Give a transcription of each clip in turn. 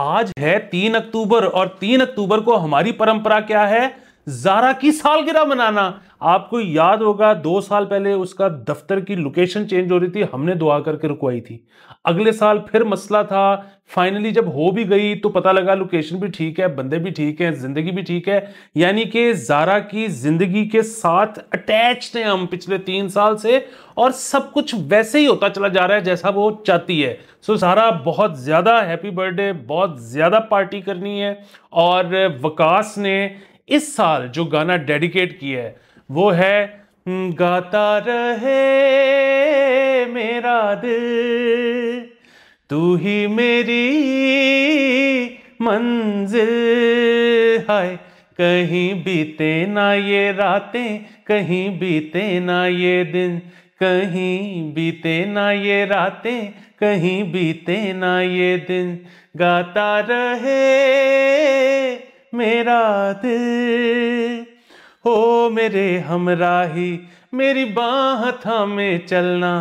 आज है तीन अक्टूबर और तीन अक्टूबर को हमारी परंपरा क्या है ज़ारा की सालगिरह मनाना आपको याद होगा दो साल पहले उसका दफ्तर की लोकेशन चेंज हो रही थी हमने दुआ करके रुकवाई थी अगले साल फिर मसला था फाइनली जब हो भी गई तो पता लगा लोकेशन भी ठीक है बंदे भी ठीक हैं ज़िंदगी भी ठीक है यानी कि ज़ारा की ज़िंदगी के साथ अटैच हैं हम पिछले तीन साल से और सब कुछ वैसे ही होता चला जा रहा है जैसा वो चाहती है सो ज़ारा बहुत ज़्यादा हैप्पी बर्थडे बहुत ज़्यादा पार्टी करनी है और वकास ने इस साल जो गाना डेडिकेट किया है वो है हम्म, गाता रहे मेरा दिल तू ही मेरी मंजिल है कहीं बीते ना ये रातें कहीं बीते ना ये दिन कहीं बीते ना ये रातें कहीं बीते ना ये दिन गाता रहे मेरा दिल हो मेरे हमराही मेरी बाह थामे चलना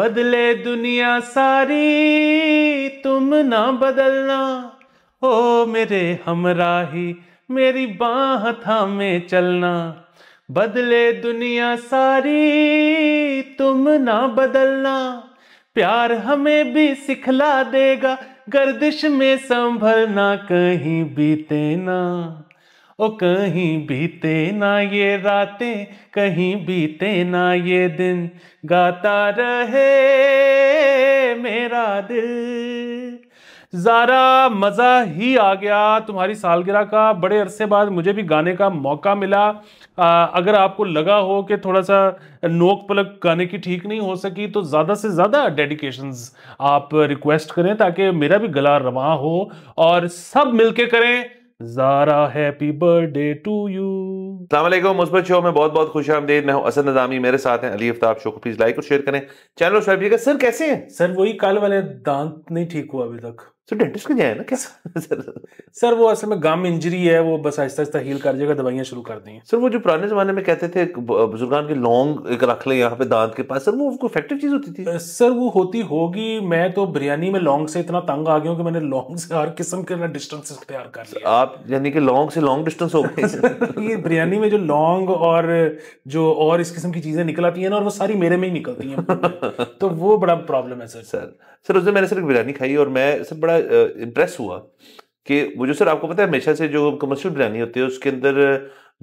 बदले दुनिया सारी तुम ना बदलना ओ मेरे हमराही मेरी बाह थामे चलना बदले दुनिया सारी तुम ना बदलना प्यार हमें भी सिखला देगा गर्दिश में संभलना कहीं बीते ना ओ कहीं बीते ना ये रातें कहीं बीते ना ये दिन गाता रहे मेरा दिल ज़ारा मज़ा ही आ गया तुम्हारी सालगिरह का बड़े अरसे बाद मुझे भी गाने का मौका मिला आ, अगर आपको लगा हो कि थोड़ा सा नोक पलक गाने की ठीक नहीं हो सकी तो ज़्यादा से ज़्यादा डेडिकेशंस आप रिक्वेस्ट करें ताकि मेरा भी गला रवा हो और सब मिलके करें जारा हैप्पी बर्थडे टू यू अलैक्म मुस्बत शो में बहुत बहुत खुश आमदेद मैं हूँ असद नजामी मेरे साथ हैं अली अफ्ताब शो को प्लीज लाइक और शेयर करें चैनल सर कैसे हैं सर वही कल वाले दांत नहीं ठीक हुआ अभी तक तो डेंटिस्ट के जाए ना क्या सर सर वो असल में गम इंजरी है वो बस आहिस्ता आहिस्ता हील कर जाएगा दवाइयाँ शुरू कर दी सर वो जो पुराने जमाने में कहते थे बुजुर्गान के लॉन्ग एक रख ले यहाँ पे दांत के पास सर वो उसको इफेक्टिव चीज़ होती थी सर वो होती होगी मैं तो बिरयानी में लॉन्ग से इतना तंग आ गया हूँ कि मैंने लॉन्ग से हर किस्म के ना डिस्टेंस तैयार कर लिया आप यानी कि लॉन्ग से लॉन्ग डिस्टेंस हो गए ये बिरयानी में जो लॉन्ग और जो और इस किस्म की चीज़ें निकल आती हैं ना और वो सारी मेरे में ही निकलती हैं तो वो बड़ा प्रॉब्लम है सर सर सर उस दिन मैंने सर बिरयानी खाई और मैं सर बड़ा बड़ा इम्प्रेस हुआ कि वो जो सर आपको पता है हमेशा से जो कमर्शियल बिरयानी होती है उसके अंदर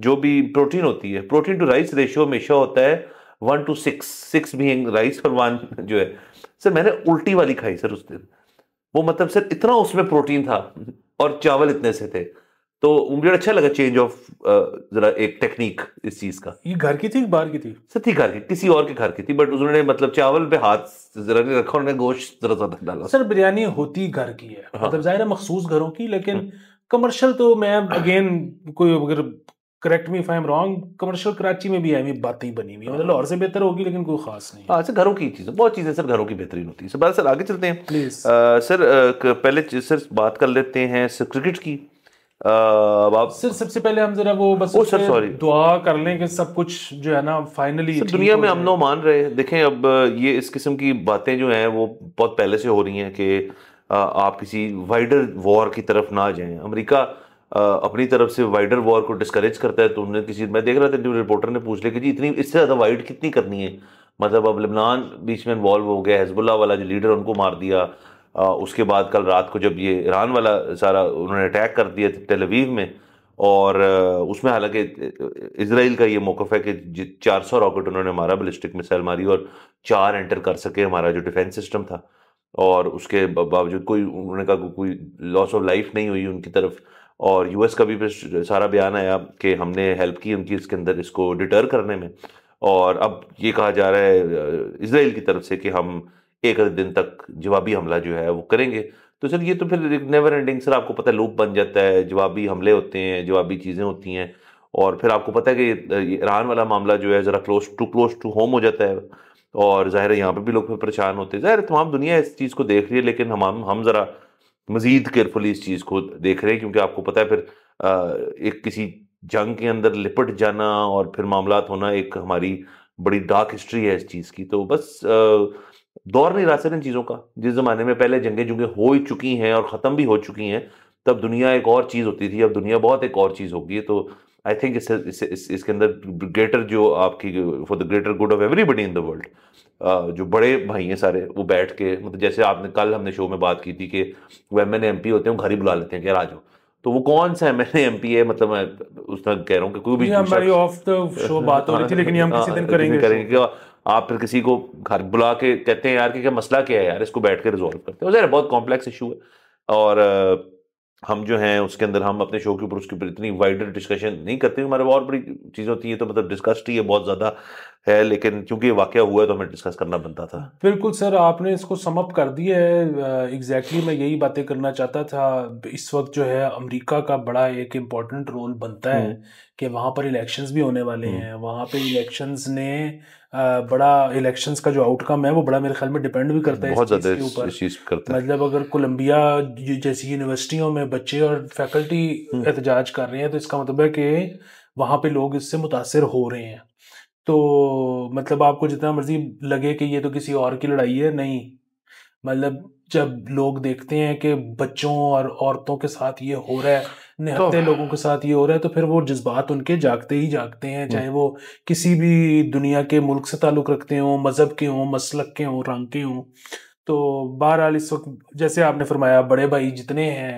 जो भी प्रोटीन होती है प्रोटीन टू राइस रेशियो हमेशा होता है one two six six being rice और वन जो है सर मैंने उल्टी वाली खाई सर उस दिन वो मतलब सर इतना उसमें प्रोटीन था और चावल इतने से थे तो मुझे अच्छा लगा चेंज ऑफ जरा एक टेक्निक इस चीज का ये घर की थी बाहर की थी सर थी घर की किसी और के घर की थी बट उन्होंने मतलब चावल पे हाथ जरा नहीं रखा उन्होंने गोश्त जरा ज्यादा डाला सर बिरयानी होती घर की है हाँ। मतलब जाहिर है मखसूस घरों की लेकिन कमर्शियल हाँ। तो मैं अगेन कोई अगर correct me I am wrong commercial Karachi में भी ऐसी बातें ही बनी हुई मतलब और से बेहतर होगी लेकिन कोई खास नहीं हाँ सर घरों की चीज़ें बहुत चीज़ें सर घरों की बेहतरीन होती है सर बात सर आगे चलते हैं प्लीज़ सर पहले सर बात कर लेते हैं सर क्रिकेट की अब आप सर सबसे पहले हम जरा वो बस ओ सर सॉरी दुआ कर लें कि सब कुछ जो है ना फाइनली दुनिया में हम लोग मान रहे हैं देखें अब ये इस किस्म की बातें जो हैं वो बहुत पहले से हो रही हैं कि आप किसी वाइडर वॉर की तरफ ना जाएं अमेरिका अपनी तरफ से वाइडर वॉर को डिस्करेज करता है तो उन्होंने किसी मैं देख रहा था न्यूज रिपोर्टर ने पूछ लिया कि जी इतनी इससे ज़्यादा वाइड कितनी करनी है मतलब अब लबनान बीच में इन्वॉल्व हो गया हिजबुल्ला वाला जो लीडर उनको मार दिया उसके बाद कल रात को जब ये ईरान वाला सारा उन्होंने अटैक कर दिया तेलवीव में और उसमें हालांकि इसराइल का ये मौक़ है कि चार सौ रॉकेट उन्होंने हमारा बलिस्टिक मिसाइल मारी और चार एंटर कर सके हमारा जो डिफेंस सिस्टम था और उसके बावजूद कोई उन्होंने कहा कोई लॉस ऑफ लाइफ नहीं हुई उनकी तरफ और यूएस का भी सारा बयान आया कि हमने हेल्प की उनकी इसके अंदर इसको डिटर करने में और अब ये कहा जा रहा है इसराइल की तरफ से कि हम एक दिन तक जवाबी हमला जो है वो करेंगे तो सर ये तो फिर नेवर एंडिंग सर आपको पता है लूप बन जाता है जवाबी हमले होते हैं जवाबी चीज़ें होती हैं और फिर आपको पता है कि ईरान वाला मामला जो है ज़रा close to close to home हो जाता है और ज़ाहिर है यहाँ पर भी लोग परेशान होते हैं ज़ाहिर तमाम दुनिया इस चीज़ को देख रही है लेकिन हम हम हम ज़रा मज़ीद केयरफुली इस चीज़ को देख रहे हैं क्योंकि आपको पता है फिर एक किसी जंग के अंदर लिपट जाना और फिर मामला होना एक हमारी बड़ी डार्क हिस्ट्री है इस चीज़ की तो बस आ, दौर नहीं रहा सर इन चीज़ों का जिस ज़माने में पहले जंगें जुंगे हो ही चुकी हैं और ख़त्म भी हो चुकी हैं तब दुनिया एक और चीज़ होती थी अब दुनिया बहुत एक और चीज़ होगी तो आई थिंक इस, इस, इस, इसके अंदर ग्रेटर जो आपकी for the greater good of everybody in the world जो बड़े भाई हैं सारे वो बैठ के मतलब जैसे आपने कल हमने शो में बात की थी कि वो एम एन एम पी होते हैं घर ही बुला लेते हैं क्या राजो तो वो कौन सा एम एन एम पी है मतलब मैं उस तरह कह रहा हूँ कि कोई भी ऑफ द शो बात हो रही थी लेकिन हम हाँ, किसी दिन करेंगे करेंगे आप फिर किसी को घर बुला के कहते हैं यार कि क्या मसला क्या है यार इसको बैठ के रिजॉल्व करते हैं बहुत कॉम्प्लेक्स इशू है और हम जो हैं उसके अंदर हम अपने शो के ऊपर उसके ऊपर इतनी वाइडर डिस्कशन नहीं करते हमारे और बड़ी चीज़ें होती है तो मतलब डिस्कस्ट ही है बहुत ज़्यादा है लेकिन क्योंकि ये वाक्य हुआ है तो हमें डिस्कस करना बनता था बिल्कुल सर आपने इसको समअप कर दिया है एग्जैक्टली मैं यही बातें करना चाहता था इस वक्त जो है अमेरिका का बड़ा एक इम्पॉर्टेंट रोल बनता है हम्म। कि वहाँ पर इलेक्शंस भी होने वाले हम्म। हैं वहाँ पे इलेक्शंस ने बड़ा इलेक्शंस का जो आउटकम है वो बड़ा मेरे ख्याल में डिपेंड भी करता है बहुत ज़्यादा इस ऊपर करता है मतलब अगर कोलंबिया जैसी यूनिवर्सिटियों में बच्चे और फैकल्टी हम्म। एहतजाज कर रहे हैं तो इसका मतलब है कि वहाँ पे लोग इससे मुतासर हो रहे हैं तो मतलब आपको जितना मर्जी लगे कि ये तो किसी और की लड़ाई है नहीं मतलब जब लोग देखते हैं कि बच्चों और औरतों के साथ ये हो रहा है तो निहत्ते तो, लोगों के साथ ये हो रहा है तो फिर वो जज्बात उनके जागते ही जागते हैं हम्म। चाहे वो किसी भी दुनिया के मुल्क से ताल्लुक़ रखते हों मज़हब के हों मसलक के हों रंग के हों तो बहरहाल इस वक्त जैसे आपने फरमाया बड़े भाई जितने हैं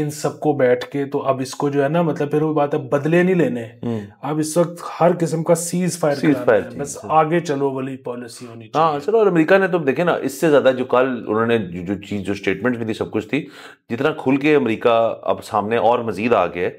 इन सबको बैठ के तो अब इसको जो है ना मतलब फिर वो बात है बदले नहीं लेने हम्म। अब इस वक्त हर किस्म का सीज फायर सीज फायर बस हाँ। आगे चलो वाली पॉलिसी होनी हाँ, चाहिए हाँ अच्छा, चलो तो और अमेरिका ने तो देखे ना इससे ज्यादा जो कल उन्होंने जो चीज जो स्टेटमेंट भी थी सब कुछ थी जितना खुल के अमरीका अब सामने और मजीद आ गया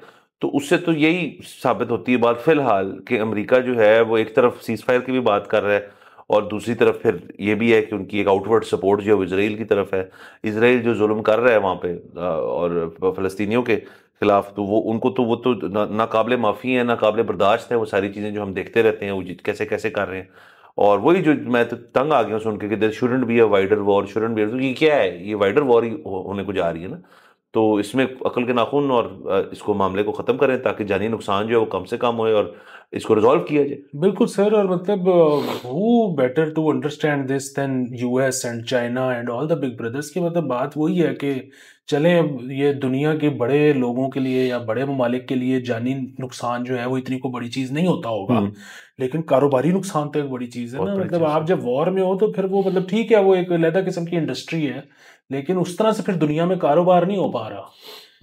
तो उससे तो यही साबित होती है बात फिलहाल कि अमरीका जो है वो एक तरफ सीज फायर की भी बात कर रहा है और दूसरी तरफ फिर ये भी है कि उनकी एक आउटवर्ड सपोर्ट जो है इसराइल की तरफ है इसराइल जो जुल्म कर रहा है वहाँ पे और फ़लस्तियों के खिलाफ तो वो उनको तो वो तो नाकबले ना माफ़ी है नाकबिल बर्दाश्त है वो सारी चीज़ें जो हम देखते रहते हैं वो कैसे कैसे कर रहे हैं और वही जो मैं तो तंग आ गया सुन के कि there shouldn't be a wider war shouldn't be तो ये क्या है ये वाइडर वॉर ही होने को जा रही है ना तो इसमें अकल के नाखून और इसको मामले को ख़त्म करें ताकि जानी नुकसान जो है वो कम से कम हो और इसको रिजॉल्व किया जाए बिल्कुल सर और मतलब who better to understand this than US and China and all the big brothers की मतलब बात वही है कि चले ये दुनिया के बड़े लोगों के लिए या बड़े ममालिक के लिए जानी नुकसान जो है वो इतनी को बड़ी चीज़ नहीं होता होगा हम्म। लेकिन कारोबारी नुकसान तो एक बड़ी चीज़ है ना मतलब आप जब वॉर में हो तो फिर वो मतलब ठीक है वो एक लहदा किस्म की इंडस्ट्री है लेकिन उस तरह से फिर दुनिया में कारोबार नहीं हो पा रहा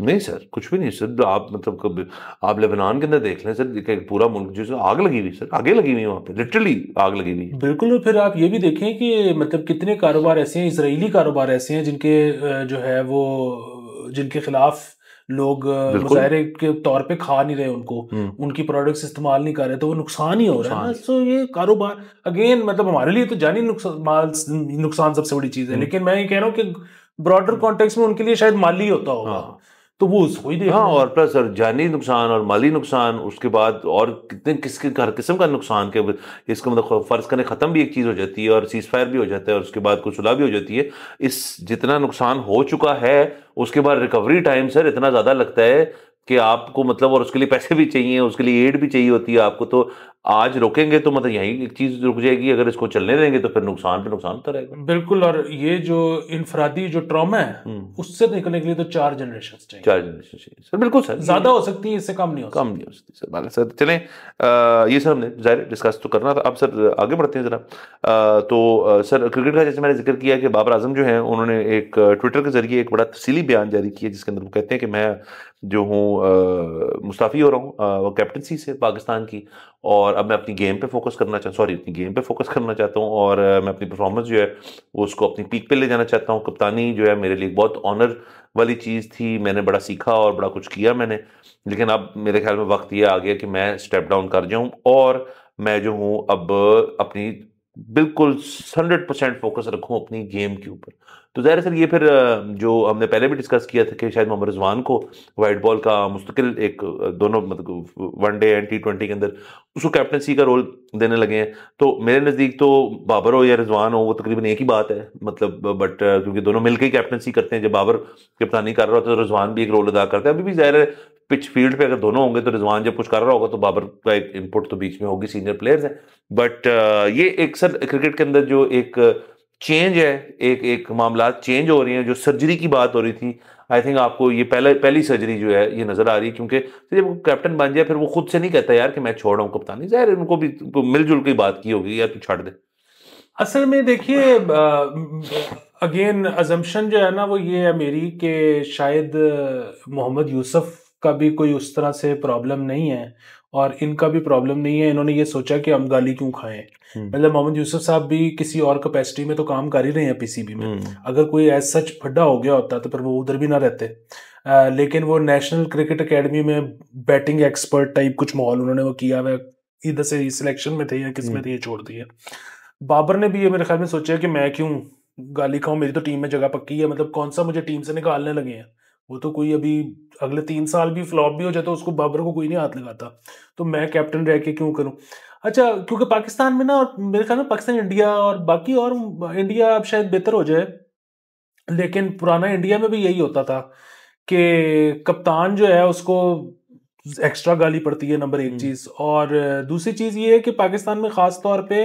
नहीं सर कुछ भी नहीं सर आप मतलब कभी आप लेबनान के अंदर देख लें सर पूरा मुल्क जो आग लगी हुई सर आगे लगी हुई वहाँ पे लिटरली आग लगी हुई बिल्कुल फिर आप ये भी देखें कि मतलब कितने कारोबार ऐसे हैं इसराइली कारोबार ऐसे हैं जिनके जो है वो जिनके खिलाफ लोग मुजाहरे के तौर पे खा नहीं रहे उनको हम्म। उनकी प्रोडक्ट्स इस्तेमाल नहीं कर रहे तो वो नुकसान ही हो रहा है ना सो ये कारोबार अगेन मतलब हमारे लिए तो जानी नुकसान नुकसान सबसे बड़ी चीज़ है हम्म। लेकिन मैं ये कह रहा हूँ कि ब्रॉडर कॉन्टेक्स hmm. में उनके लिए शायद माली होता होगा हाँ। तो वो उसको ही देखा हाँ और प्लस और जानी नुकसान और माली नुकसान उसके बाद और कितने किस हर किस्म का नुकसान के इसका मतलब फ़र्ज करने ख़त्म भी एक चीज़ हो जाती है और सीज़ फायर भी हो जाता है और उसके बाद कुछ सुलह भी हो जाती है इस जितना नुकसान हो चुका है उसके बाद रिकवरी टाइम सर इतना ज़्यादा लगता है कि आपको मतलब और उसके लिए पैसे भी चाहिए उसके लिए एड भी चाहिए होती है आपको तो आज रोकेंगे तो मतलब यही एक चीज़ रुक जाएगी अगर इसको चलने देंगे तो फिर नुकसान पे नुकसान तो रहेगा बिल्कुल और ये जो इनफरादी जो ट्रॉमा है हम्म। उससे निकलने के लिए तो चार जनरेशन चाहिए चार जनरेशन चाहिए सर बिल्कुल सर ज़्यादा हो सकती है इससे कम नहीं हो कम नहीं हो सकती सर बाला सर चले ये सर हमने जाहिर डिस्कस तो करना था अब सर आगे बढ़ते हैं ज़रा तो सर क्रिकेट का जैसे मैंने जिक्र किया कि बाबर आजम जो है उन्होंने एक ट्विटर के जरिए एक बड़ा तफसीली बयान जारी किया जिसके अंदर वो कहते हैं कि मैं जो हूँ मुस्ताफ़ी हो रहा हूँ वो कैप्टनसी से पाकिस्तान की और अब मैं अपनी गेम पे फोकस करना चाहता सॉरी अपनी गेम पे फोकस करना चाहता हूँ और मैं अपनी परफॉर्मेंस जो है वो उसको अपनी पीक पे ले जाना चाहता हूँ कप्तानी जो है मेरे लिए बहुत ऑनर वाली चीज़ थी मैंने बड़ा सीखा और बड़ा कुछ किया मैंने लेकिन अब मेरे ख्याल में वक्त ये आ गया कि मैं स्टेप डाउन कर जाऊँ और मैं जो हूँ अब अपनी बिल्कुल हंड्रेड परसेंट फोकस रखूं अपनी गेम के ऊपर तो जहर सर ये फिर जो हमने पहले भी डिस्कस किया था कि शायद मोहम्मद रिजवान को वाइट बॉल का मुस्तकिल एक दोनों मतलब वनडे एंड टी ट्वेंटी के अंदर उसको कैप्टनसी का रोल देने लगे हैं तो मेरे नज़दीक तो बाबर हो या रिजवान हो वो तकरीबन एक ही बात है मतलब बट क्योंकि दोनों मिलकर ही कैप्टनसी करते हैं जब बाबर कप्तानी कर रहा होता है तो रिजवान भी एक रोल अदा करते हैं अभी भी जहर पिच फील्ड पे अगर दोनों होंगे तो रिजवान जब कुछ कर रहा होगा तो बाबर का एक इनपुट तो बीच में होगी सीनियर प्लेयर्स हैं बट uh, ये एक सर क्रिकेट के अंदर जो एक चेंज uh, है एक एक मामला चेंज हो रही हैं जो सर्जरी की बात हो रही थी आई थिंक आपको ये पहले पहली सर्जरी जो है ये नज़र आ रही है क्योंकि जब कैप्टन बन जाए फिर वो खुद से नहीं कहता यार कि मैं छोड़ रहा हूँ कप्तानी जहर उनको भी तो मिलजुल के बात की होगी यार तू छाड़ दे असल में देखिए अगेन अजम्पन जो है ना वो ये है मेरी कि शायद मोहम्मद यूसुफ का भी कोई उस तरह से प्रॉब्लम नहीं है और इनका भी प्रॉब्लम नहीं है इन्होंने ये सोचा कि हम गाली क्यों खाएं हम्म। मतलब मोहम्मद यूसुफ साहब भी किसी और कैपेसिटी में तो काम कर ही रहे हैं पी में हम्म। अगर कोई एज सच फड्डा हो गया होता तो फिर वो उधर भी ना रहते आ, लेकिन वो नेशनल क्रिकेट अकेडमी में बैटिंग एक्सपर्ट टाइप कुछ माहौल उन्होंने वो किया हुआ इधर से सिलेक्शन में थे या किस में हम्म। थे ये छोड़ दिए बाबर ने भी ये मेरे ख्याल में सोचा कि मैं क्यों गाली खाऊं मेरी तो टीम में जगह पक्की है मतलब कौन सा मुझे टीम से निकालने लगे हैं वो तो कोई अभी अगले तीन साल भी फ्लॉप भी हो जाता उसको बाबर को कोई नहीं हाथ लगाता तो मैं कैप्टन रह के क्यों करूं अच्छा क्योंकि पाकिस्तान में ना और मेरे ख्याल में पाकिस्तान इंडिया और बाकी और इंडिया अब शायद बेहतर हो जाए लेकिन पुराना इंडिया में भी यही होता था कि कप्तान जो है उसको एक्स्ट्रा गाली पड़ती है नंबर एक हम्म। चीज और दूसरी चीज ये है कि पाकिस्तान में खास तौर पे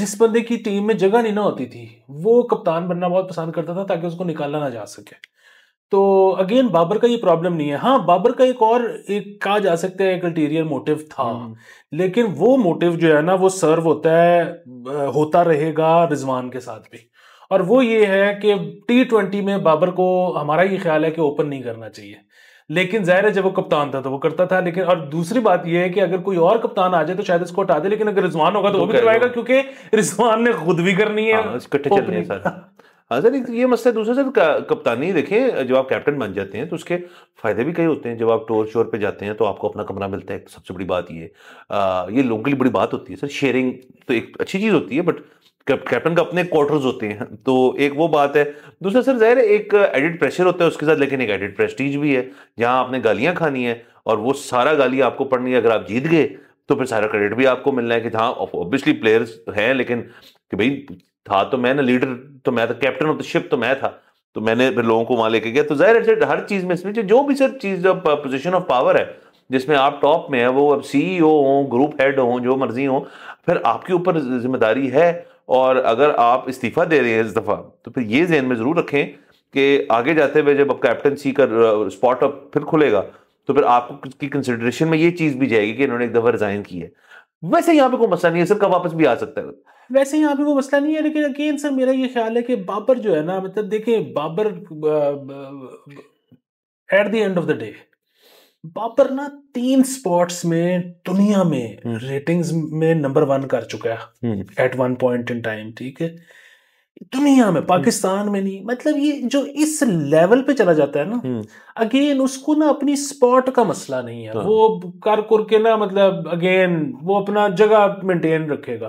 जिस बंदे की टीम में जगह नहीं ना होती थी वो कप्तान बनना बहुत पसंद करता था ताकि उसको निकाला ना जा सके तो अगेन बाबर का ये प्रॉब्लम नहीं है हाँ बाबर का एक और एक कहा जा सकता है एक अल्टीरियर मोटिव था हम्म। लेकिन वो मोटिव जो है ना वो सर्व होता है होता रहेगा रिजवान के साथ भी और वो ये है कि टी ट्वेंटी में बाबर को हमारा ये ख्याल है कि ओपन नहीं करना चाहिए लेकिन जाहिर है जब वो कप्तान था तो वो करता था लेकिन और दूसरी बात ये है कि अगर कोई और कप्तान आ जाए तो शायद इसको हटा दे लेकिन अगर रिजवान होगा तो वो भी करवाएगा क्योंकि रिजवान ने खुद भी करनी है हाँ, हाँ सर एक तो ये मसला दूसरा सर कप्तानी देखें जब आप कैप्टन बन जाते हैं तो उसके फ़ायदे भी कई होते हैं जब आप टोर शोर पे जाते हैं तो आपको अपना कमरा मिलता है सबसे बड़ी बात ये आ, ये लोगों के लिए बड़ी बात होती है सर शेयरिंग तो एक अच्छी चीज़ होती है बट कैप्टन का अपने क्वार्टर्स होते हैं तो एक वो बात है दूसरा सर जाहिर है एक एडिड प्रेशर होता है उसके साथ लेकिन एक एडिड प्रेस्टीज भी है जहाँ आपने गालियाँ खानी है और वो सारा गाली आपको पढ़नी है अगर आप जीत गए तो फिर सारा क्रेडिट भी आपको मिलना है कि हाँ ऑब्वियसली प्लेयर्स हैं लेकिन कि भाई था तो मैं ना लीडर तो मैं था कैप्टन ऑफ द शिप तो मैं था तो मैंने लोगों को वहां लेके गया तो जाहिर है हर चीज में इसमें जो भी सर चीज पोजिशन ऑफ पावर है जिसमें आप टॉप में है वो अब सीईओ हो ग्रुप हेड हो जो मर्जी हो फिर आपके ऊपर जिम्मेदारी है और अगर आप इस्तीफा दे रहे हैं इस दफ़ा तो फिर ये जहन में ज़रूर रखें कि आगे जाते हुए जब कैप्टन सी का स्पॉट अब फिर खुलेगा तो फिर आपको की कंसिडरेशन में ये चीज़ भी जाएगी कि इन्होंने एक दफ़ा रिज़ाइन की है वैसे यहाँ पे कोई मसला नहीं है सर का वापस भी आ सकता है वैसे यहाँ पे कोई मसला नहीं है लेकिन अगेन सर मेरा ये ख्याल है कि बाबर जो है ना मतलब देखिए Babar at the end of the day Babar ना तीन स्पोर्ट्स में दुनिया में रेटिंग्स में नंबर वन कर चुका है at one point in time ठीक है दुनिया में पाकिस्तान में नहीं मतलब ये जो इस लेवल पे चला जाता है ना अगेन उसको ना अपनी स्पॉट का मसला नहीं है वो हाँ। कर कुर के ना मतलब अगेन वो अपना जगह मेंटेन रखेगा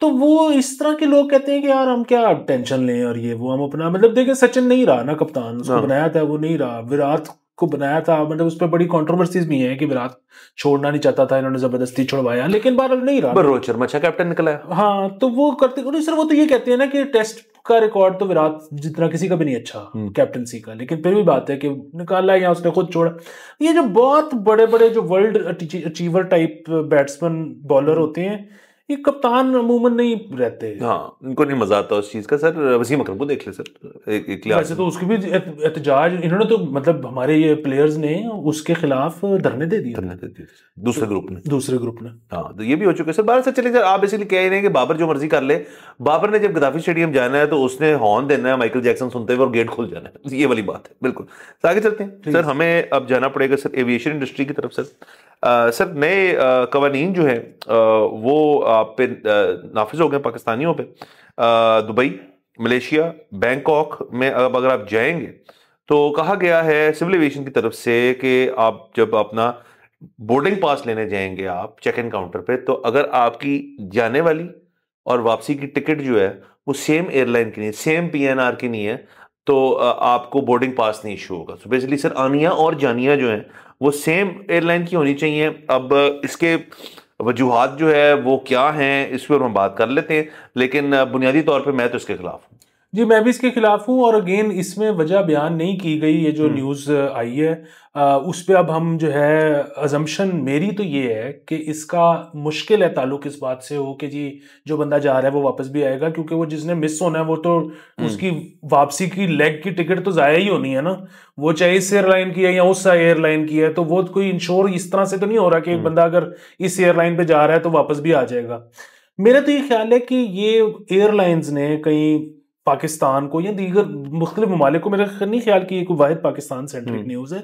तो वो इस तरह के लोग कहते हैं कि यार हम क्या टेंशन लें और ये वो हम अपना मतलब देखे सचिन नहीं रहा ना कप्तान उसको हाँ। बनाया था वो नहीं रहा विराट को बनाया था मतलब उस पर बड़ी कॉन्ट्रोवर्सीज भी है कि विराट छोड़ना नहीं चाहता था इन्होंने जबरदस्ती छोड़वाया लेकिन बार नहीं रहा रोहित शर्मा अच्छा कैप्टन निकला हाँ तो वो करते सर वो तो ये कहते हैं ना कि टेस्ट का रिकॉर्ड तो विराट जितना किसी का भी नहीं अच्छा कैप्टनसी हम्म। का लेकिन फिर भी बात है कि निकाला या उसने खुद छोड़ा ये जो बहुत बड़े बड़े जो world achiever type batsman bowler होते हैं ये कप्तान अमूमन नहीं रहते हाँ इनको नहीं मजा आता उस चीज़ का सर वसीम अकरम को देख ले सर एक, एक वैसे तो उसके भी एहतजाज इन्होंने तो मतलब हमारे ये प्लेयर्स ने उसके खिलाफ धरने दे दिए धरने दे दिए दूसरे ग्रुप ने दूसरे ग्रुप ने हाँ तो ये भी हो चुके सर बारह सर चले सर आप इसीलिए कह रहे हैं कि बाबर जो मर्जी कर ले बाबर ने जब गदाफी स्टेडियम जाना है तो उसने हॉर्न देना है माइकल जैक्सन सुनते हुए और गेट खुल जाना है ये वाली बात है बिल्कुल आगे चलते हैं सर हमें अब जाना पड़ेगा सर एविएशन इंडस्ट्री की तरफ सर आ, सर नए कवानीन जो है आ, वो आप पे नाफिज हो गए पाकिस्तानियों पे दुबई मलेशिया बैंकॉक में अब अगर आप जाएंगे तो कहा गया है सिविल एविएशन की तरफ से कि आप जब अपना बोर्डिंग पास लेने जाएंगे आप चेक इन काउंटर पे तो अगर आपकी जाने वाली और वापसी की टिकट जो है वो सेम एयरलाइन की नहीं है सेम पीएनआर की नहीं है तो आपको बोर्डिंग पास नहीं इशू होगा सो तो बेसिकली सर आनिया और जानिया जो है वो सेम एयरलाइन की होनी चाहिए अब इसके वजूहत जो है वो क्या हैं इस पर हम बात कर लेते हैं लेकिन बुनियादी तौर पर मैं तो इसके खिलाफ हूँ जी मैं भी इसके खिलाफ हूँ और अगेन इसमें वजह बयान नहीं की गई ये जो न्यूज़ हम्म। आई है आ, उस पर अब हम जो है अजम्पन मेरी तो ये है कि इसका मुश्किल है ताल्लुक इस बात से हो कि जी जो बंदा जा रहा है वो वापस भी आएगा क्योंकि वो जिसने मिस होना है वो तो हम्म। उसकी वापसी की लेग की टिकट तो ज़ाया ही होनी है ना वो चाहे इस एयरलाइन की है या उस एयरलाइन की है तो वो कोई इंश्योर इस तरह से तो नहीं हो रहा कि एक हम्म। बंदा अगर इस एयरलाइन पर जा रहा है तो वापस भी आ जाएगा मेरा तो ये ख्याल है कि ये एयरलाइंस ने कहीं पाकिस्तान को या दीगर मुख्तलि ममालिक को मेरा नहीं ख्याल कि वाद पाकिस्तान सेंट्रिक हम्म। न्यूज़ है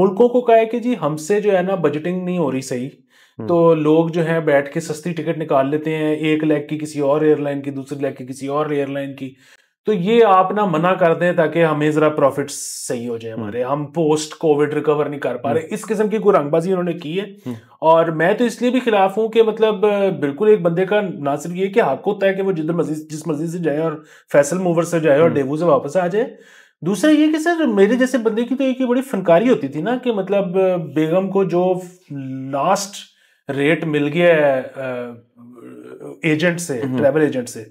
मुल्कों को कहा है कि जी हमसे जो है ना बजटिंग नहीं हो रही सही हम्म। तो लोग जो है बैठ के सस्ती टिकट निकाल लेते हैं एक लेग की किसी और एयरलाइन की दूसरी लेग की किसी और एयरलाइन की तो ये आप ना मना कर दें ताकि हमें जरा प्रॉफिट सही हो जाए हमारे हम्म। हम पोस्ट कोविड रिकवर नहीं कर पा रहे इस किस्म की कोई रंगबाजी उन्होंने की है और मैं तो इसलिए भी खिलाफ हूँ कि मतलब बिल्कुल एक बंदे का ना सिर्फ ये कि हक होता है कि वो जिधर मर्जी जिस मर्जी से जाए और फैसल मूवर से जाए और हम्म। डेबू से वापस आ जाए दूसरा ये कि सर मेरे जैसे बंदे की तो एक ही बड़ी फनकारी होती थी ना कि मतलब बेगम को जो लास्ट रेट मिल गया है एजेंट से हम्म। ट्रेवल एजेंट से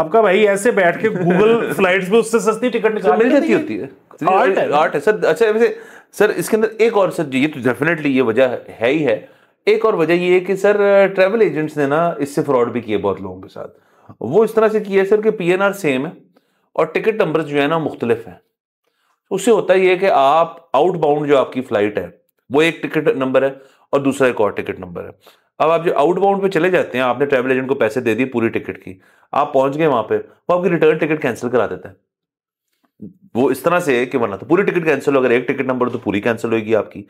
आपका भाई ऐसे बैठ के गूगल फ्लाइट्स में उससे सस्ती टिकट निकाल मिल जाती होती है आर्ट है आर्ट है सर अच्छा वैसे सर इसके अंदर एक और सर ये तो डेफिनेटली ये वजह है ही है एक और वजह ये है कि सर ट्रेवल एजेंट्स ने ना इससे फ्रॉड भी किए बहुत लोगों के साथ वो इस तरह से किया सर कि पी सेम है और टिकट नंबर जो है ना मुख्तलिफ है उससे होता ये है कि आप आउट जो आपकी फ्लाइट है वो एक टिकट नंबर है और दूसरा एक और टिकट नंबर है अब आप जो आउट बाउंड पे चले जाते हैं आपने ट्रैवल एजेंट को पैसे दे दिए पूरी टिकट की आप पहुंच गए वहां पे वो आपकी रिटर्न टिकट कैंसिल करा देते हैं वो इस तरह से कि वरना तो पूरी टिकट कैंसिल हो अगर एक टिकट नंबर तो पूरी कैंसिल होगी आपकी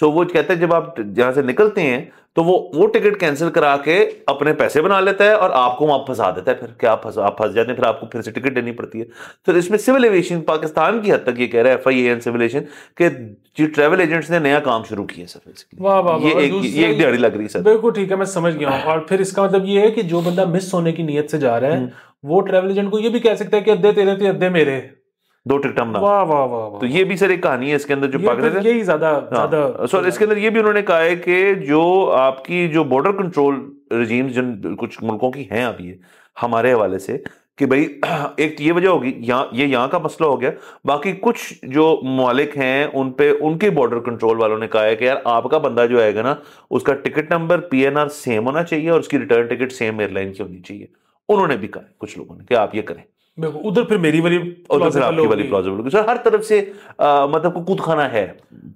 सो वो कहते हैं जब आप जहां से निकलते हैं तो वो वो टिकट कैंसिल करा के अपने पैसे बना लेता है और आपको वहां फंसा देता है फिर क्या फंस आप फंस जाते हैं फिर आपको फिर से टिकट देनी पड़ती है तो इसमें सिविल एविएशन पाकिस्तान की हद तक ये कह रहा है F I N civil aviation के जो ट्रेवल एजेंट्स ने नया काम शुरू किया सर वाह वाह ये एक ये एक दिहाड़ी लग रही है सर बिल्कुल ठीक है मैं समझ गया हूँ और फिर इसका मतलब ये है कि जो बंदा मिस होने की नीयत से जा रहा है हम्म। वो ट्रेवल एजेंट को ये भी कह सकता है कि अद्धे तेरे थे अद्धे मेरे दो टिकटम नाम वाह वाह वाह तो ये भी सर एक कहानी है इसके अंदर जो पाकिस्तान तो यही ज्यादा हाँ। ज्यादा सर इसके अंदर ये भी उन्होंने कहा है कि जो आपकी जो बॉर्डर कंट्रोल रजीम जिन कुछ मुल्कों की हैं अभी हमारे हवाले से कि भाई एक तो ये वजह होगी यहाँ ये यहाँ का मसला हो गया बाकी कुछ जो मालिक हैं उन पे उनके बॉर्डर कंट्रोल वालों ने कहा है कि यार आपका बंदा जो आएगा ना उसका टिकट नंबर पीएनआर सेम होना चाहिए और उसकी रिटर्न टिकट सेम एयरलाइन की होनी चाहिए उन्होंने भी कहा है कुछ लोगों ने कि आप ये करें उधर फिर मेरी वाली उधर आपकी वाली प्लॉजिबल होगी सर हर तरफ से आ, मतलब को खाना है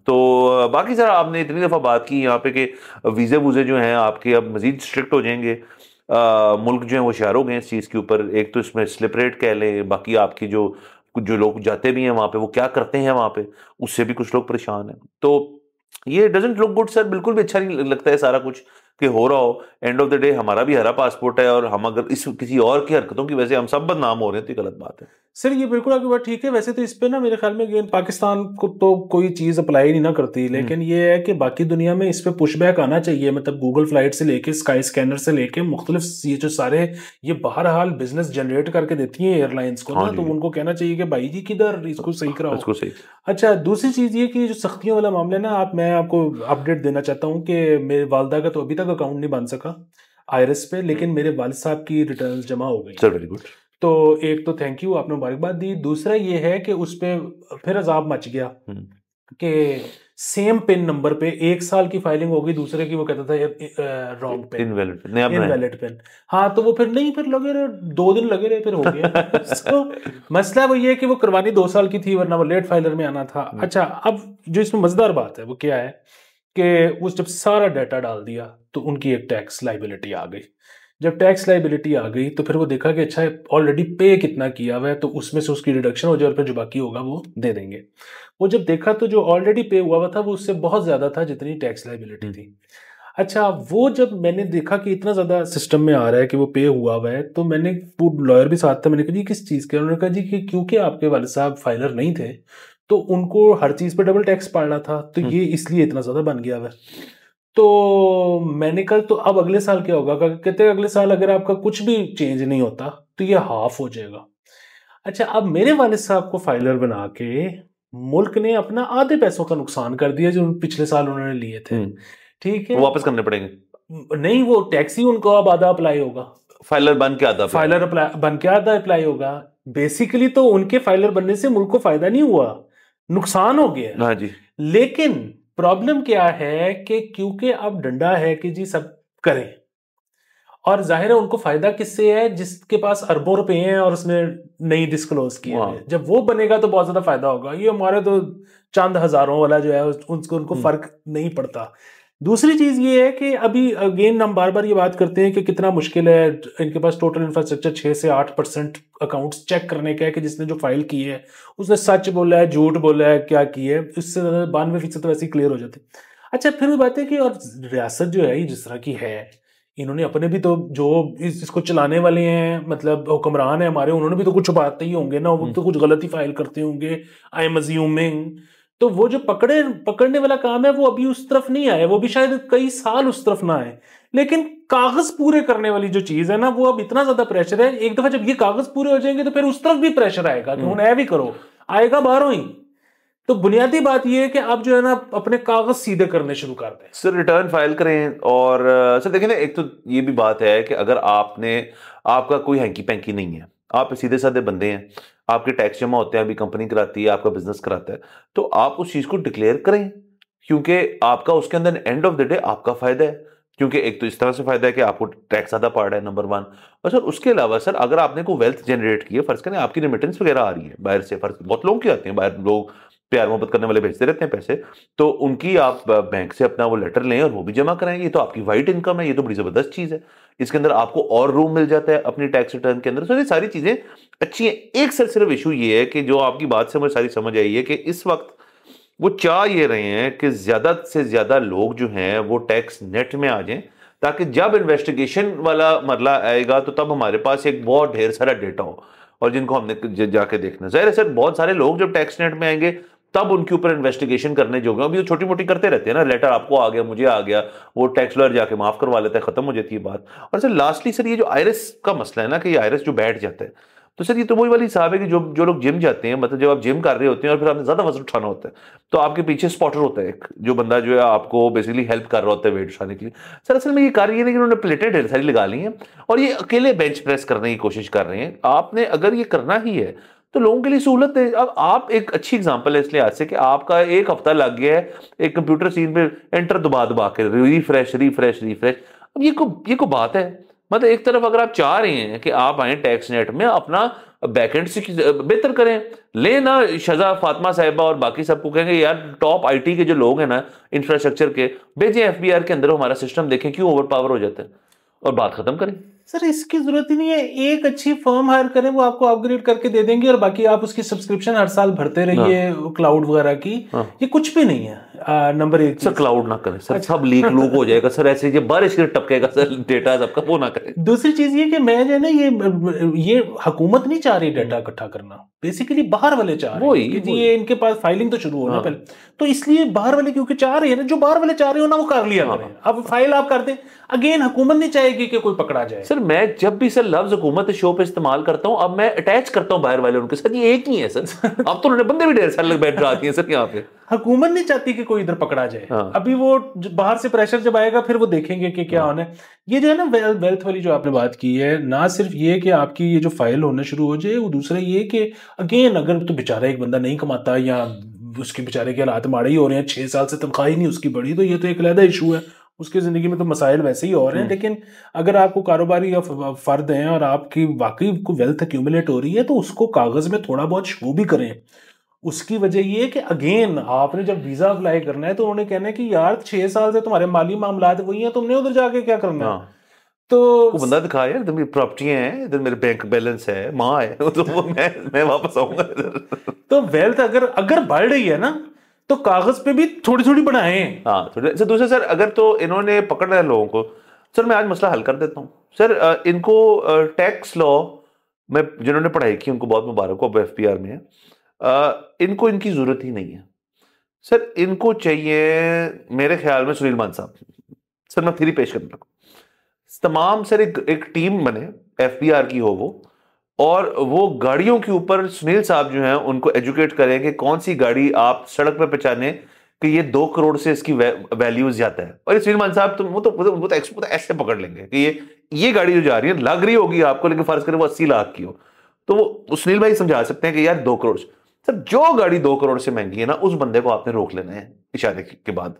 तो बाकी सर आपने इतनी दफ़ा बात की यहाँ पे कि वीज़े वूज़े जो हैं आपके अब मज़ीद स्ट्रिक्ट हो जाएंगे आ, मुल्क जो है वो शहर हो गए इस चीज़ के ऊपर एक तो इसमें रेट कह लें बाकी आपकी जो जो लोग जाते भी हैं वहाँ पे वो क्या करते हैं वहाँ पे उससे भी कुछ लोग परेशान हैं तो ये डजेंट लुक गुड सर बिल्कुल भी अच्छा नहीं लगता है सारा कुछ कि हो रहा हो एंड ऑफ द डे हमारा भी हरा पासपोर्ट है और हम अगर इस किसी और की हरकतों की वजह से हम सब बदनाम हो रहे हैं तो गलत बात है सर ये बिल्कुल आपकी बात ठीक है वैसे तो इस पर ना मेरे ख्याल में अगेन पाकिस्तान को तो कोई चीज़ अप्लाई नहीं ना करती हम्म। लेकिन ये है कि बाकी दुनिया में इस पर पुशबैक आना चाहिए मतलब गूगल फ्लाइट से लेके स्काई स्कैनर से लेके मुख्तलिफ ये जो सारे ये बहरहाल बिजनेस जनरेट करके देती हैं एयरलाइंस को ना हाँ तो उनको कहना चाहिए कि भाई जी किधर इसको सही कराओ अच्छा दूसरी चीज़ ये कि जो सख्तियों वाला मामला है ना आप मैं आपको अपडेट देना चाहता हूँ कि मेरे वालदा का तो अभी तक तक अकाउंट नहीं बन सका आई पे लेकिन हम्म। मेरे वाल साहब की रिटर्न जमा हो गई वेरी गुड तो एक तो थैंक यू आपने मुबारकबाद दी दूसरा ये है कि उस पर फिर अजाब मच गया हम्म। कि सेम पिन नंबर पे एक साल की फाइलिंग होगी दूसरे की वो कहता था wrong pin pin invalid pin हाँ तो वो फिर नहीं फिर लगे रहे दो दिन लगे रहे फिर हो गया so, मसला वो ये कि वो करवानी दो साल की थी वरना वो लेट फाइलर में आना था हम्म। अच्छा अब जो इसमें मजेदार बात है वो क्या है कि उस जब सारा डाटा डाल दिया तो उनकी एक टैक्स लाइबिलिटी आ गई जब टैक्स लाइबिलिटी आ गई तो फिर वो देखा कि अच्छा ऑलरेडी पे कितना किया हुआ है तो उसमें से उसकी रिडक्शन हो जाए और फिर जो बाकी होगा वो दे देंगे वो जब देखा तो जो ऑलरेडी पे हुआ हुआ था वो उससे बहुत ज़्यादा था जितनी टैक्स हम्म। लाइबिलिटी थी अच्छा वो जब मैंने देखा कि इतना ज़्यादा सिस्टम में आ रहा है कि वो पे हुआ हुआ है तो मैंने वो लॉयर भी साथ था मैंने कहा जी किस चीज़ के उन्होंने कहा जी कि क्योंकि आपके वाले साहब फाइलर नहीं थे तो उनको हर चीज़ पर डबल टैक्स पालना था तो हम्म। ये इसलिए इतना ज़्यादा बन गया हुआ तो मैंने कहा तो अब अगले साल क्या होगा कहते हैं अगले साल अगर आपका कुछ भी चेंज नहीं होता तो ये हाफ हो जाएगा अच्छा अब मेरे वाले साहब को फाइलर बना के मुल्क ने अपना आधे पैसों का नुकसान कर दिया जो पिछले साल उन्होंने लिए थे हम्म। ठीक है वापस करने पड़ेंगे नहीं वो टैक्स ही उनको अब आधा अप्लाई होगा फाइलर बन के आधा फाइलर बन के आधा अप्लाई होगा बेसिकली तो उनके फाइलर बनने से मुल्क को फायदा नहीं हुआ नुकसान हो गया हाँ जी लेकिन प्रॉब्लम क्या है कि क्योंकि अब डंडा है कि जी सब करें और जाहिर है उनको फायदा किससे है जिसके पास अरबों रुपए हैं और उसने नहीं डिस्क्लोज किया है जब वो बनेगा तो बहुत ज्यादा फायदा होगा ये हमारे तो चंद हजारों वाला जो है उनको उनको हम्म। फर्क नहीं पड़ता दूसरी चीज ये है कि अभी अगेन हम बार बार ये बात करते हैं कि कितना मुश्किल है इनके पास टोटल इंफ्रास्ट्रक्चर छह से आठ परसेंट अकाउंट चेक करने का है कि जिसने जो फाइल की है उसने सच बोला है झूठ बोला है क्या की है इससे ज्यादा बानवे फीसद तो वैसे ही क्लियर हो जाते अच्छा फिर भी बात है कि और रियासत जो है ये जिस तरह की है इन्होंने अपने भी तो जो इस, इसको चलाने वाले हैं मतलब हुक्मरान है हमारे उन्होंने भी तो कुछ छुपाते ही होंगे ना वो हम्म। तो कुछ गलती फाइल करते होंगे आई एम अज्यूमिंग तो वो जो पकड़े पकड़ने वाला काम है वो अभी उस तरफ नहीं आया वो भी शायद कई साल उस तरफ ना आए लेकिन कागज पूरे करने वाली जो चीज है ना वो अब इतना ज्यादा प्रेशर है एक दफा जब ये कागज पूरे हो जाएंगे तो फिर उस तरफ भी प्रेशर आएगा कि हूं हम्म। भी करो आएगा बाहरों ही तो बुनियादी बात यह है कि आप जो है ना अपने कागज सीधे करने शुरू कर दें सर रिटर्न फाइल करें और सर देखिए ना एक तो ये भी बात है कि अगर आपने आपका कोई हैंकी पैंकी नहीं है आप सीधे साधे बंदे हैं आपके टैक्स जमा होते हैं अभी कंपनी कराती है आपका बिजनेस कराता है तो आप उस चीज़ को डिक्लेयर करें क्योंकि आपका उसके अंदर एंड ऑफ द डे आपका फायदा है क्योंकि एक तो इस तरह से फायदा है कि आपको टैक्स ज्यादा पड़ रहा है नंबर वन और सर उसके अलावा सर अगर आपने को वेल्थ जनरेट की है फर्ज करें आपकी रिमिटेंस वगैरह आ रही है बाहर से फर्ज बहुत लोग क्या आते हैं बाहर लोग प्यार मोहब्बत करने वाले भेजते रहते हैं पैसे तो उनकी आप बैंक से अपना वो लेटर लें और वो भी जमा कराएं ये तो आपकी वाइट इनकम है ये तो बड़ी ज़बरदस्त चीज़ है इसके अंदर आपको और रूम मिल जाता है अपनी टैक्स रिटर्न के अंदर सो ये सारी चीजें अच्छी हैं एक सर सिर्फ इशू ये है कि जो आपकी बात से मुझे सारी समझ आई है कि इस वक्त वो चाह ये रहे हैं कि ज्यादा से ज्यादा लोग जो हैं वो टैक्स नेट में आ जाएं ताकि जब इन्वेस्टिगेशन वाला मरला आएगा तो तब हमारे पास एक बहुत ढेर सारा डेटा हो और जिनको हमने जाके देखना जाहिर है सर बहुत सारे लोग जब टैक्स नेट में आएंगे तब उनके ऊपर इन्वेस्टिगेशन करने जो अभी वो तो छोटी मोटी करते रहते हैं ना लेटर आपको आ गया मुझे आ गया वो टैक्स लॉयर जाके माफ करवा लेता है खत्म हो जाती है बात और सर लास्टली सर ये जो आयरस का मसला है ना कि आयरस जो बैठ जाता है तो सर ये तो वही वाली हिसाब है कि जो जो लोग जिम जाते हैं मतलब जब आप जिम कर रहे होते हैं और फिर आपने ज़्यादा वजन उठाना होता है तो आपके पीछे स्पॉटर होता है एक जो बंदा जो है आपको बेसिकली हेल्प कर रहा होता है वेट उठाने के लिए सर असल में ये कर रही है उन्होंने प्लेटें ढेर सारी लगा ली हैं और ये अकेले बेंच प्रेस करने की कोशिश कर रहे हैं आपने अगर ये करना ही है तो लोगों के लिए सहूलत है अब आप एक अच्छी एग्जांपल है इसलिए आज से कि आपका एक हफ्ता लग गया है एक कंप्यूटर सीन पे एंटर दबा दबा के रिफ्रेश रिफ्रेश रिफ्रेश अब ये को ये को बात है मतलब एक तरफ अगर आप चाह रहे हैं कि आप आए टैक्स नेट में अपना बैकेंड से बेहतर करें ले ना शजा फातमा साहिबा और बाकी सबको कहेंगे यार टॉप आईटी के जो लोग हैं ना इंफ्रास्ट्रक्चर के भेजें एफबीआर के अंदर हमारा सिस्टम देखें क्यों ओवर पावर हो जाता है और बात खत्म करें सर इसकी जरूरत ही नहीं है एक अच्छी फर्म हायर करें वो आपको अपग्रेड करके दे देंगे और बाकी आप उसकी सब्सक्रिप्शन हर साल भरते रहिए क्लाउड हाँ। वगैरह की हाँ। ये कुछ भी नहीं है नंबर एक सर क्लाउड ना करें सर अच्छा। सब लीक लूक हो जाएगा सर ऐसे ये बारिश के टपकेगा सर डेटा सबका वो ना करें दूसरी चीज ये कि मैं जो ना ये ये हुकूमत नहीं चाह रही डेटा इकट्ठा करना बेसिकली बाहर वाले चाह रहे हैं ये इनके पास फाइलिंग तो शुरू हो ना हाँ। पहले तो इसलिए बाहर वाले क्योंकि चाह रहे हैं ना जो बाहर वाले चाह रहे हो ना वो कर लिया अब फाइल आप कर दें अगेन हुकूमत नहीं चाहेगी कि कोई पकड़ा जाए सर मैं जब भी सर लफ्ज हुकूमत शो पे इस्तेमाल करता हूँ अब मैं अटैच करता हूँ बाहर वाले उनके साथ ये एक ही है सर अब तो उन्होंने बंदे भी डेढ़ साल बैठ रहा है सर यहाँ पे हुकूमत नहीं चाहती कि कोई इधर पकड़ा जाए हाँ। अभी वो बाहर से प्रेशर जब आएगा फिर वो देखेंगे कि क्या हाँ। होना हाँ। है ये जो है ना वेल, वेल्थ वाली जो आपने बात की है ना सिर्फ ये कि आपकी ये जो फाइल होना शुरू हो जाए वो दूसरा ये कि अगेन अगर तो बेचारा एक बंदा नहीं कमाता या उसके बेचारे के हालात माड़े ही हो रहे हैं छह साल से तनख्वाही नहीं उसकी बढ़ी तो ये तो एक अलहदा इशू है उसकी ज़िंदगी में तो मसाइल वैसे ही और हैं हम्म। लेकिन अगर आपको कारोबारी या फ़र्द हैं और आपकी वाकई को वेल्थ एक्यूमुलेट हो रही है तो उसको कागज़ में थोड़ा बहुत शो भी करें उसकी वजह ये कि अगेन आपने जब वीज़ा अप्लाई करना है तो उन्होंने कहना है कि यार छः साल से तुम्हारे माली मामला वही हैं तुमने उधर जाके क्या करना है हाँ। तो बंदा दिखा यार इधर मेरी प्रॉपर्टियां हैं इधर मेरे बैंक बैलेंस है माँ है तो वो मैं मैं वापस आऊंगा तो वेल्थ अगर अगर बढ़ रही है ना तो कागज पे भी थोड़ी थोड़ी बनाए हाँ थोड़ी सर दूसरे सर अगर तो इन्होंने पकड़ रहे लोगों को सर मैं आज मसला हल कर देता हूँ सर इनको टैक्स लॉ में जिन्होंने पढ़ाई की उनको बहुत मुबारक हो एफ पी आर में इनको इनकी ज़रूरत ही नहीं है सर इनको चाहिए मेरे ख्याल में सुनील मान साहब सर मैं फिर पेश करने लगा तमाम सर एक एक टीम बने एफ की हो वो और वो गाड़ियों के ऊपर सुनील साहब जो हैं उनको एजुकेट करें कि कौन सी गाड़ी आप सड़क पर पहचाने कि ये दो करोड़ से इसकी वै, वैल्यूज ज्यादा है और ये सुनील साहब तो वो तो वो तो एक्सपो तो ऐसे पकड़ लेंगे कि ये ये गाड़ी जो जा रही है लग रही होगी आपको लेकिन फर्ज करें वो अस्सी लाख की हो तो वो सुनील भाई समझा सकते हैं कि यार दो करोड़ सर जो गाड़ी दो करोड़ से महंगी है ना उस बंदे को आपने रोक लेना है इशारे के बाद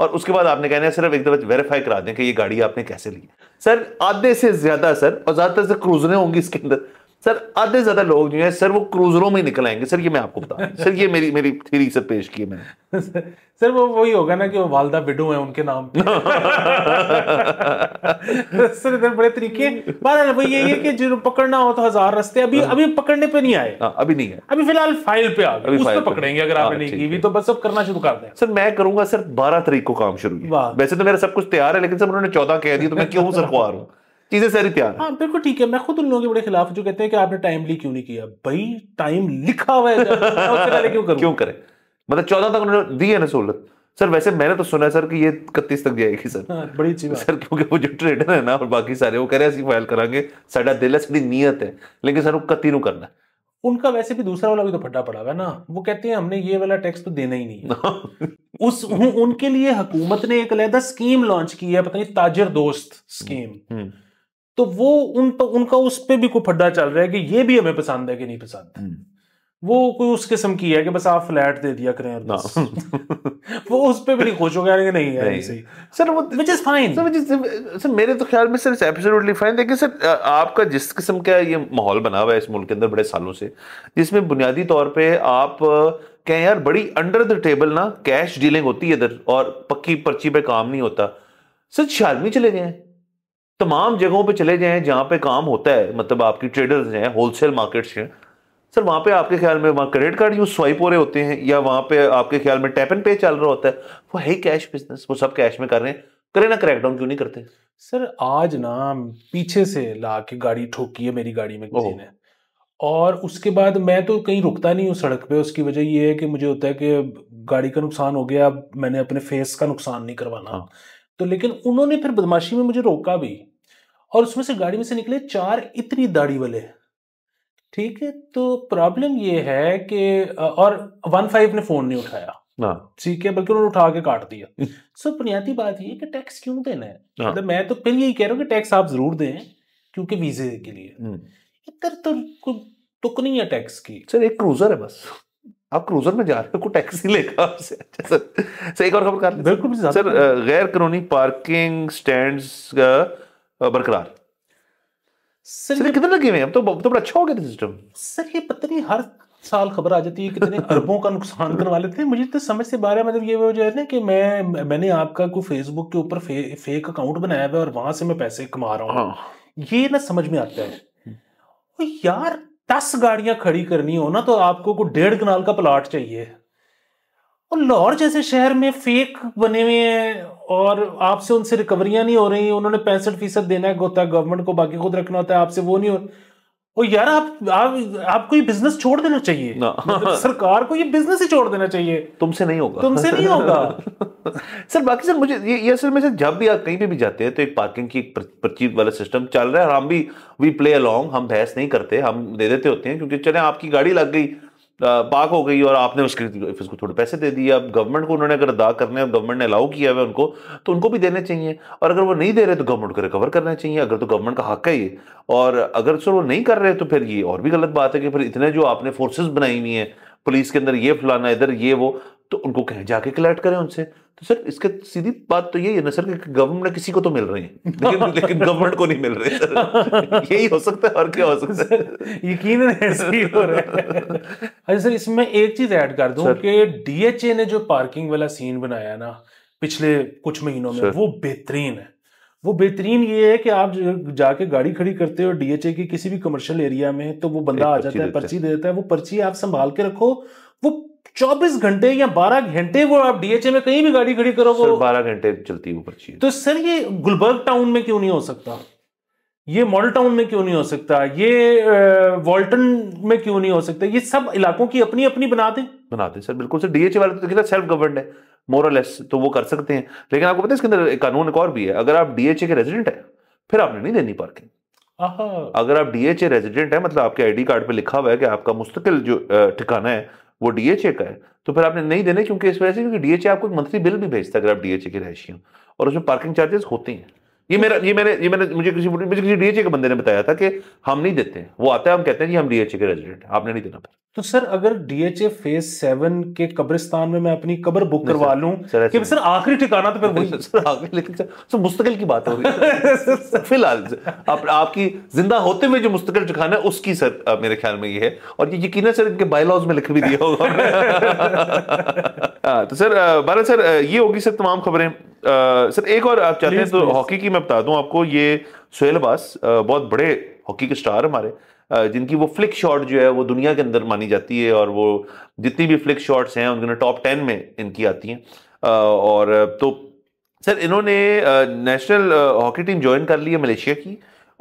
और उसके बाद आपने कहना है सिर्फ एक दफा वेरीफाई करा दें कि ये गाड़ी आपने कैसे ली सर आधे से ज्यादा सर और ज्यादातर से क्रूजरें होंगी इसके अंदर सर आधे ज्यादा लोग जो है सर वो क्रूजरों में निकल आएंगे सर ये मैं आपको बता सर ये मेरी मेरी थ्योरी सर पेश की मैंने सर वो वही होगा ना कि वो वालदा बिडो है उनके नाम सर इधर बड़े तरीके बहरहाल वो यही है कि जिन्हें पकड़ना हो तो हजार रस्ते अभी हाँ। अभी पकड़ने पे नहीं आए हाँ, अभी नहीं है अभी फिलहाल फाइल पे आ गए उस पकड़ेंगे अगर आपने हाँ, नहीं की तो बस अब करना शुरू कर दें सर मैं करूंगा सर बारह तारीख को काम शुरू वैसे तो मेरा सब कुछ तैयार है लेकिन सर उन्होंने चौदह कह दिया तो मैं क्यों सर खुआ रहा हूँ चीजें सारी तैयार हाँ बिल्कुल ठीक है मैं खुद उन लोगों के बड़े खिलाफ जो कहते हैं कि आपने टाइमली क्यों नहीं किया भाई टाइम लिखा हुआ है क्यों करूं? क्यों करें मतलब चौदह तक उन्होंने दी है ना सहूलत सर वैसे मैंने तो सुना है सर कि ये इकतीस तक जाएगी सर हाँ, बड़ी अच्छी सर क्योंकि वो जो ट्रेडर है ना और बाकी सारे वो कह रहे हैं असं फाइल करेंगे साढ़ा दिल है साड़ी नीयत है लेकिन सर इकती करना है उनका वैसे भी दूसरा वाला भी तो फटा पड़ा हुआ है ना वो कहते हैं हमने ये वाला टैक्स तो देना ही नहीं है उस उनके लिए हुकूमत ने एक अलहदा स्कीम लॉन्च की है पता नहीं ताजर दोस्त स्कीम तो वो उन पर उनका उस पर भी कोई फड्डा चल रहा है कि ये भी हमें पसंद है कि नहीं पसंद है हम्म। वो कोई उस किस्म की है कि बस आप फ्लैट दे दिया करें और वो उस पर भी नहीं खुश हो गया नहीं है सर वो which is fine sir is sir मेरे तो ख्याल में सर इट्स एब्सोल्युटली फाइन देखिए सर आपका जिस किस्म का ये माहौल बना हुआ है इस मुल्क के अंदर बड़े सालों से जिसमें बुनियादी तौर पे आप कहें यार बड़ी अंडर द टेबल ना कैश डीलिंग होती है इधर और पक्की पर्ची पे काम नहीं होता सर शालमी चले गए हैं तमाम जगहों पे चले जाएं जहाँ पे काम होता है मतलब आपकी ट्रेडर्स हैं होलसेल मार्केट्स हैं सर वहाँ पे आपके ख्याल में वहाँ क्रेडिट कार्ड यूज स्वाइप हो रहे होते हैं या वहाँ पे आपके ख्याल में टैप एंड पे चल रहा होता है वो है कैश बिजनेस वो सब कैश में कर रहे हैं करें ना क्रैकडाउन क्यों नहीं करते सर आज ना पीछे से ला के गाड़ी ठोकी है मेरी गाड़ी में किसी ने और उसके बाद मैं तो कहीं रुकता नहीं हूँ सड़क पे उसकी वजह ये है कि मुझे होता है कि गाड़ी का नुकसान हो गया अब मैंने अपने फेस का नुकसान नहीं करवाना हाँ। तो लेकिन उन्होंने फिर बदमाशी में मुझे रोका भी और उसमें से गाड़ी में से निकले चार इतनी दाढ़ी वाले ठीक है तो प्रॉब्लम ये है कि और वन फाइव ने फोन नहीं उठाया ठीक है बल्कि उन्होंने उठा के काट दिया सो बुनियादी बात ये कि टैक्स क्यों देना है हाँ। मतलब मैं तो फिर यही कह रहा हूँ कि टैक्स आप जरूर दें क्योंकि वीजे के लिए हम्म। इधर तो टुक नहीं है टैक्स की सर एक क्रूजर है बस आप क्रूजर में जा रहे हो टैक्स टैक्सी लेगा आपसे अच्छा सर सर एक और खबर कर बिल्कुल सर गैर कानूनी पार्किंग स्टैंड्स का बरकरार सर, सर कितने लगे हुए अब तो तो बड़ा अच्छा हो गया था सिस्टम सर ये पता नहीं हर साल खबर आ जाती है कितने अरबों का नुकसान करने वाले थे मुझे तो समझ से बाहर है मतलब ये वो जो है ना कि मैं मैंने आपका कोई फेसबुक के ऊपर फे, फेक अकाउंट बनाया हुआ है और वहां से मैं पैसे कमा रहा हूँ हाँ। ये ना समझ में आता है यार दस गाड़ियां खड़ी करनी हो ना तो आपको को डेढ़ कनाल का प्लाट चाहिए और लाहौर जैसे शहर में फेक बने हुए हैं और आपसे उनसे रिकवरियां नहीं हो रही उन्होंने पैंसठ फीसद देना है होता है गवर्नमेंट को बाकी खुद रखना होता है आपसे वो नहीं हो और यार आप आप आपको ये बिजनेस छोड़ देना चाहिए मतलब सरकार को ये बिजनेस ही छोड़ देना चाहिए तुमसे नहीं होगा तुमसे नहीं होगा सर बाकी सर मुझे ये ये असल में सर जब भी आप कहीं पे भी जाते हैं तो एक पार्किंग की पर्ची वाला सिस्टम चल रहा है हम भी वी प्ले अलोंग हम बहस नहीं करते हम दे देते होते हैं क्योंकि चले आपकी गाड़ी लग गई पाक हो गई और आपने उसके उसको थोड़े पैसे दे दिए अब गवर्नमेंट को उन्होंने अगर अदा करने अब गवर्नमेंट ने अलाउ किया हुआ उनको तो उनको भी देने चाहिए और अगर वो नहीं दे रहे तो गवर्नमेंट को रिकवर करना चाहिए अगर तो गवर्नमेंट का हक है ये और अगर सर वो नहीं कर रहे तो फिर ये और भी गलत बात है कि फिर इतने जो आपने फोर्सेज बनाई हुई हैं पुलिस के अंदर ये फलाना इधर ये वो तो उनको कहें जाके कलेक्ट करें उनसे तो सर इसके सीधी बात तो यही है ना सर कि गवर्नमेंट किसी को तो मिल रही है लेकिन लेकिन गवर्नमेंट को नहीं मिल रही सर यही हो सकता है और क्या हो सकता है यकीन नहीं हो रहा है अच्छा सर इसमें एक चीज ऐड कर दूं कि डीएचए ने जो पार्किंग वाला सीन बनाया ना पिछले कुछ महीनों में वो बेहतरीन है वो बेहतरीन ये है कि आप जाके गाड़ी खड़ी करते हो डीएचए की किसी भी कमर्शियल एरिया में तो वो बंदा आ जाता है पर्ची दे देता है वो पर्ची आप संभाल के रखो वो चौबीस घंटे या बारह घंटे वो आप डीएचए में कहीं भी गाड़ी खड़ी करो वो बारह घंटे चलती है वो पर्ची तो सर ये गुलबर्ग टाउन में क्यों नहीं हो सकता ये मॉडल टाउन में क्यों नहीं हो सकता ये वॉल्टन में क्यों नहीं हो सकता ये सब इलाकों की अपनी अपनी बना दें बना दें सर बिल्कुल सर डीएचए वाले तो कितना सेल्फ गवर्न है मोरल लेस तो वो कर सकते हैं लेकिन आपको पता है इसके अंदर एक कानून एक और भी है अगर आप डीएचए के रेजिडेंट है फिर आपने नहीं देनी पार्किंग अगर आप डीएचए रेजिडेंट है मतलब आपके आईडी कार्ड पे लिखा हुआ है कि आपका मुस्तकिल जो ठिकाना है वो डीएचए का है तो फिर आपने नहीं देने क्योंकि इस वजह से क्योंकि डीएचए आपको मंथली बिल भी भेजता है अगर आप डीएचए की रहशी और उसमें पार्किंग चार्जेस होते हैं ये मेरा ये मैंने ये मैंने मुझे किसी मुझे किसी डीएचए के बंदे ने बताया था कि हम नहीं देते वो आता है हम कहते हैं कि हम डीएचए के रेजिडेंट हैं आपने नहीं देना पर तो सर अगर डीएचए फेज सेवन के कब्रिस्तान में मैं अपनी कब्र बुक करवा लूं कि सर आखिरी ठिकाना तो फिर वही सर आखिरी लेकिन सर मुस्तकिल की बात हो होगी फिलहाल आप, आपकी जिंदा होते हुए जो मुस्तकिल ठिकाना है उसकी सर मेरे ख्याल में ये है और ये यकीन है सर इनके बायलॉज में लिख भी दिया होगा हाँ, तो सर बारह सर ये होगी सर तमाम खबरें सर एक और आप चाहते हैं तो हॉकी की मैं बता दूं आपको ये सुहेल बास बहुत बड़े हॉकी के स्टार हमारे जिनकी वो फ्लिक शॉट जो है वो दुनिया के अंदर मानी जाती है और वो जितनी भी फ्लिक शॉट्स हैं उनके टॉप टेन में इनकी आती हैं और तो सर इन्होंने नेशनल हॉकी टीम ज्वाइन कर ली है मलेशिया की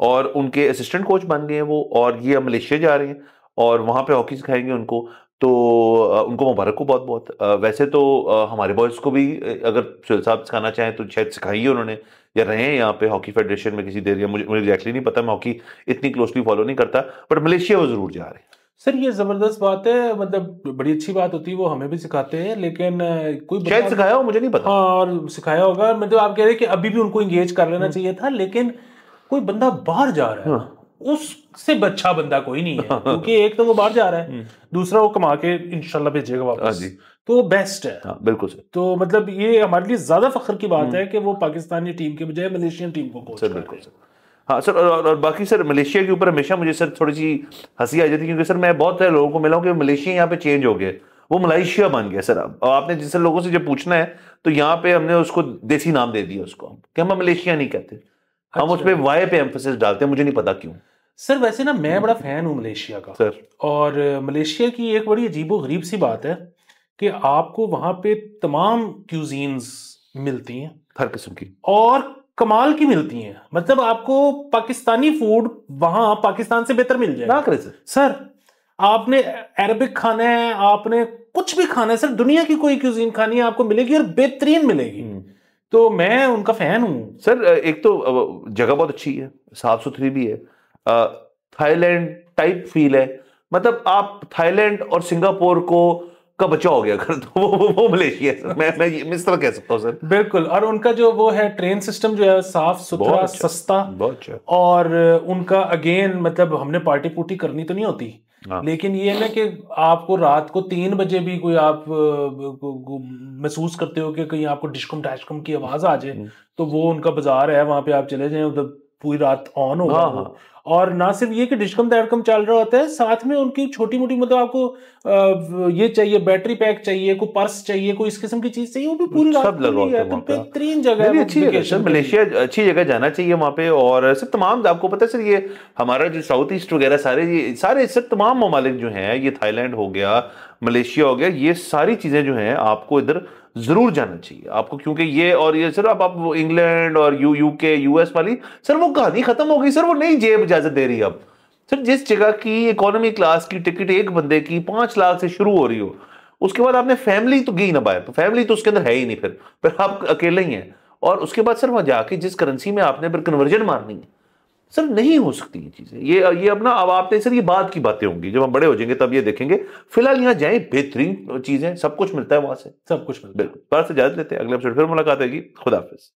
और उनके असिस्टेंट कोच बन गए हैं वो और ये मलेशिया जा रहे हैं और वहाँ पे हॉकी सिखाएंगे उनको तो उनको मुबारक हो बहुत बहुत वैसे तो हमारे बॉयज़ को भी अगर सुहेल साहब सिखाना चाहें तो शायद सिखाई है उन्होंने या रहे हैं यहाँ पे हॉकी फेडरेशन में किसी देर या मुझे मुझे एग्जैक्टली नहीं पता मैं हॉकी इतनी क्लोजली फॉलो नहीं करता बट मलेशिया वो ज़रूर जा रहे हैं सर ये जबरदस्त बात है मतलब बड़ी अच्छी बात होती है वो हमें भी सिखाते हैं लेकिन कोई शायद सिखाया हो मुझे नहीं पता हाँ और सिखाया होगा मतलब आप कह रहे हैं कि अभी भी उनको इंगेज कर लेना चाहिए था लेकिन कोई बंदा बाहर जा रहा है हाँ। उससे अच्छा बंदा कोई नहीं है क्योंकि एक तो वो बाहर जा रहा है हम्म। दूसरा वो कमा के इनशाला भेजेगा वापस हाँ तो बेस्ट है हाँ, बिल्कुल सर तो मतलब ये हमारे लिए ज्यादा फख्र की बात है हम्म। कि वो पाकिस्तानी टीम के बजाय मलेशियन टीम को सर बिल्कुल सर हाँ सर और, और बाकी सर मलेशिया के ऊपर हमेशा मुझे सर थोड़ी सी हंसी आ जाती है क्योंकि सर मैं बहुत सारे लोगों को मिला हूँ कि मलेशिया यहाँ पे चेंज हो गया वो मलेशिया बन गया सर अब और आपने जिससे लोगों से जब पूछना है तो यहाँ पे हमने उसको देसी नाम दे दिया उसको कि हम मलेशिया नहीं कहते हम अच्छा। उस पर वाई पे एम्फोसिस डालते हैं मुझे नहीं पता क्यों सर वैसे ना मैं हम्म। बड़ा फैन हूँ मलेशिया का सर और मलेशिया की एक बड़ी अजीबो गरीब सी बात है कि आपको वहाँ पे तमाम क्यूजीन्स मिलती हैं हर किस्म की और कमाल की मिलती हैं मतलब आपको पाकिस्तानी फूड वहां पाकिस्तान से बेहतर मिल जाए ना करे सर सर आपने अरबिक खाना है आपने कुछ भी खाना है सर दुनिया की कोई क्यूजीन खानी है आपको मिलेगी और बेहतरीन मिलेगी हम्म। तो मैं उनका फैन हूँ सर एक तो जगह बहुत अच्छी है साफ सुथरी भी है थाईलैंड टाइप फील है मतलब आप थाईलैंड और सिंगापुर को का बचा हो गया अगर तो वो वो, वो मलेशिया सर मैं मैं ये तरह कह सकता हूँ सर बिल्कुल और उनका जो वो है ट्रेन सिस्टम जो है साफ सुथरा अच्छा, सस्ता बहुत अच्छा और उनका अगेन मतलब हमने पार्टी पुटी करनी तो नहीं होती हाँ। लेकिन ये ना कि आपको रात को तीन बजे भी कोई आप महसूस करते हो कि कहीं आपको डिशकम टैशकम की आवाज आ जाए हम्म। तो वो उनका बाजार है वहां पे आप चले जाए उधर पूरी रात ऑन होगा हाँ, हाँ. और ना सिर्फ ये कि डिशकम दैटकम चल रहा होता है साथ में उनकी छोटी मोटी मतलब आपको ये चाहिए बैटरी पैक चाहिए कोई पर्स चाहिए कोई इस किस्म की चीज चाहिए वो भी पूरी सब लगा तो बेहतरीन जगह है अच्छी जगह मलेशिया अच्छी जगह जाना चाहिए वहाँ पे और सिर्फ तमाम आपको पता है सर ये हमारा जो साउथ ईस्ट वगैरह सारे ये सारे सिर्फ तमाम ममालिक जो है ये थाईलैंड हो गया मलेशिया हो गया ये सारी चीज़ें जो है आपको इधर जरूर जाना चाहिए आपको क्योंकि ये और ये सर आप, आप इंग्लैंड और यू यूके यूएस वाली सर वो कहानी खत्म हो गई सर वो नई जेब इजाजत दे रही है अब सर जिस जगह की इकोनॉमी क्लास की टिकट एक बंदे की पांच लाख से शुरू हो रही हो उसके बाद आपने फैमिली तो गई ना बाहर तो फैमिली तो उसके अंदर है ही नहीं फिर फिर आप अकेले ही हैं और उसके बाद सर वहां जाके जिस करेंसी में आपने फिर कन्वर्जन मारनी है सर नहीं हो सकती ये चीज़ें ये ये अपना अब आप सर ये बात की बातें होंगी जब हम बड़े हो जाएंगे तब ये देखेंगे फिलहाल यहाँ जाए बेहतरीन चीज़ें सब कुछ मिलता है वहां से सब कुछ मिलता है बार से इजाजत लेते हैं अगले एपिसोड फिर मुलाकात होगी खुदाफिज